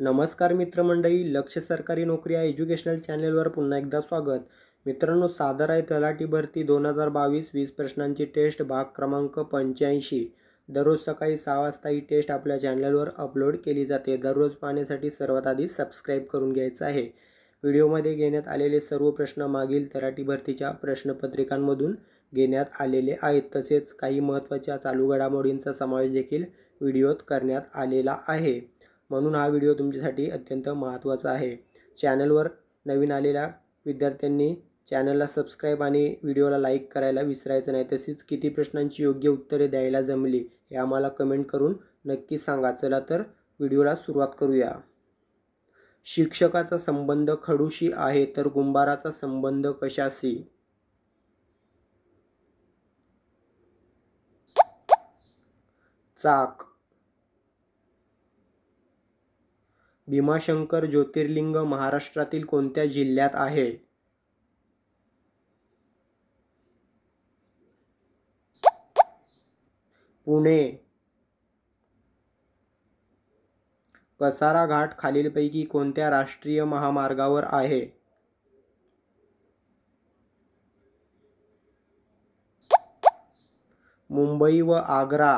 नमस्कार मित्रमंडळी लक्ष सरकारी नोकरी या एज्युकेशनल चॅनेलवर पुन्हा एकदा स्वागत मित्रांनो सादर आहे तलाठी भरती दोन हजार बावीस वीस प्रश्नांची टेस्ट भाग क्रमांक पंच्याऐंशी दररोज सकाळी सहा वाजता ही टेस्ट आपल्या चॅनलवर अपलोड केली जाते दररोज पाहण्यासाठी सर्वात आधी सबस्क्राईब करून घ्यायचं आहे व्हिडिओमध्ये घेण्यात आलेले सर्व प्रश्न मागील तलाठी भरतीच्या प्रश्नपत्रिकांमधून घेण्यात आलेले आहेत तसेच काही महत्त्वाच्या चालू घडामोडींचा समावेश देखील व्हिडिओत करण्यात आलेला आहे म्हणून हा व्हिडिओ तुमच्यासाठी अत्यंत महत्त्वाचा आहे चॅनलवर नवीन आलेल्या विद्यार्थ्यांनी चॅनलला सबस्क्राईब आणि व्हिडिओला लाईक करायला विसरायचं नाही तसेच किती प्रश्नांची योग्य उत्तरे द्यायला जमली हे आम्हाला कमेंट करून नक्की सांगा चला तर व्हिडिओला सुरुवात करूया शिक्षकाचा संबंध खडूशी आहे तर गुंबाराचा संबंध कशाशी चाक भीमाशंकर ज्योतिर्लिंग महाराष्ट्रातील कोणत्या जिल्ह्यात आहे पुणे कसारा घाट खालीलपैकी कोणत्या राष्ट्रीय महामार्गावर आहे मुंबई व आग्रा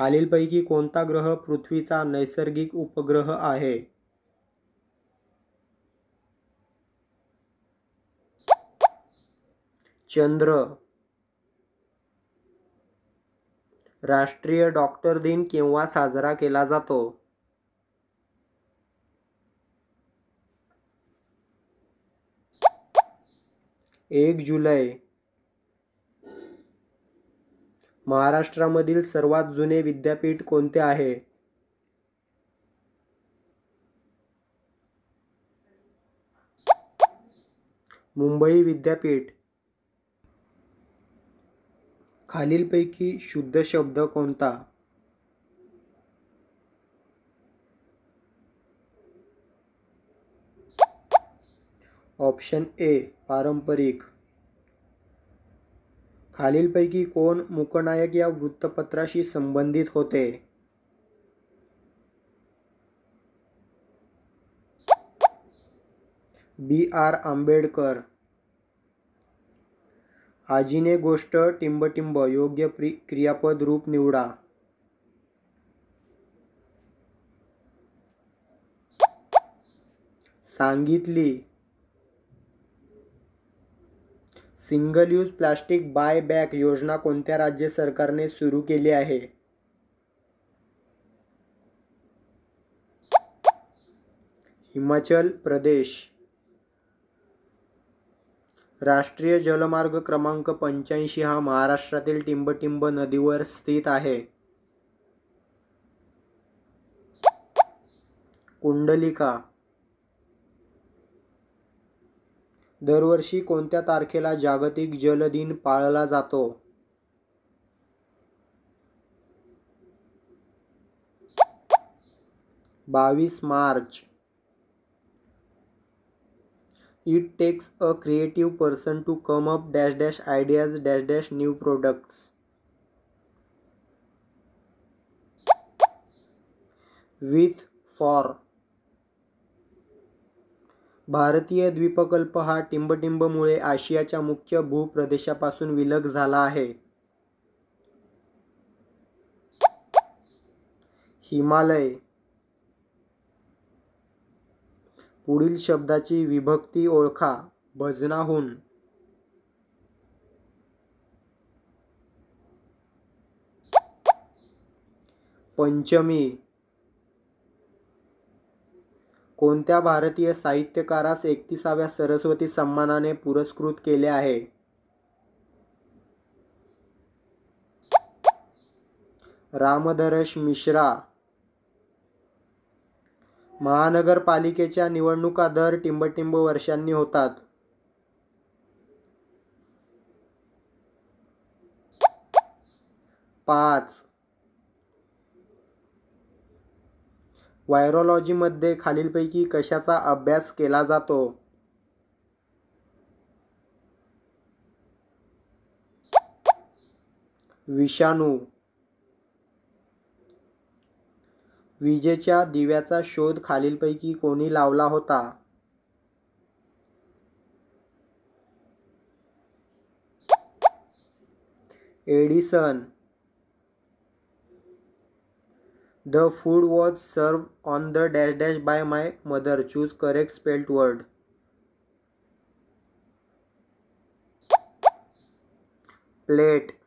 खालीलपैकी कोणता ग्रह पृथ्वीचा नैसर्गिक उपग्रह आहे चंद्र राष्ट्रीय डॉक्टर दिन केव्हा साजरा केला जातो एक जुलै महाराष्ट्रामधील सर्वात जुने विद्यापीठ कोणते आहे मुंबई विद्यापीठ खालीलपैकी शुद्ध शब्द कोणता ऑप्शन ए पारंपरिक खालीलपैकी कोण मुकनायक या वृत्तपत्राशी संबंधित होते बी आर आंबेडकर आजीने गोष्ट टिंबटिंब योग्य क्रियापद रूप निवडा सांगितली single use plastic buy back योजना कोणत्या राज्य सरकारने सुरू केली आहे हिमाचल प्रदेश राष्ट्रीय जलमार्ग क्रमांक पंच्याऐंशी हा महाराष्ट्रातील टिंबटिंब नदीवर स्थित आहे कुंडलिका दरवर्षी कोणत्या तारखेला जागतिक जल दिन पाळला जातो बावीस मार्च it takes a creative person to come up dash dash ideas dash dash new products with for भारतीय द्वीपकल्प हा टिंबटिंबमुळे आशियाच्या मुख्य भूप्रदेशापासून विलग झाला आहे हिमालय पुढील शब्दाची विभक्ती ओळखा भजनाहून पंचमी कोणत्या भारतीय साहित्यकारास एकतीसाव्या सरस्वती सन्मानाने पुरस्कृत केले आहे रामधरश मिश्रा महानगरपालिकेच्या निवडणुका दर टिंबटिंब वर्षांनी होतात पाच व्हायरॉलॉजीमध्ये खालीलपैकी कशाचा अभ्यास केला जातो विषाणू विजेच्या दिव्याचा शोध खालीलपैकी कोणी लावला होता Edison The food was served on the dash dash by my mother. Choose correct spelled word. Plate.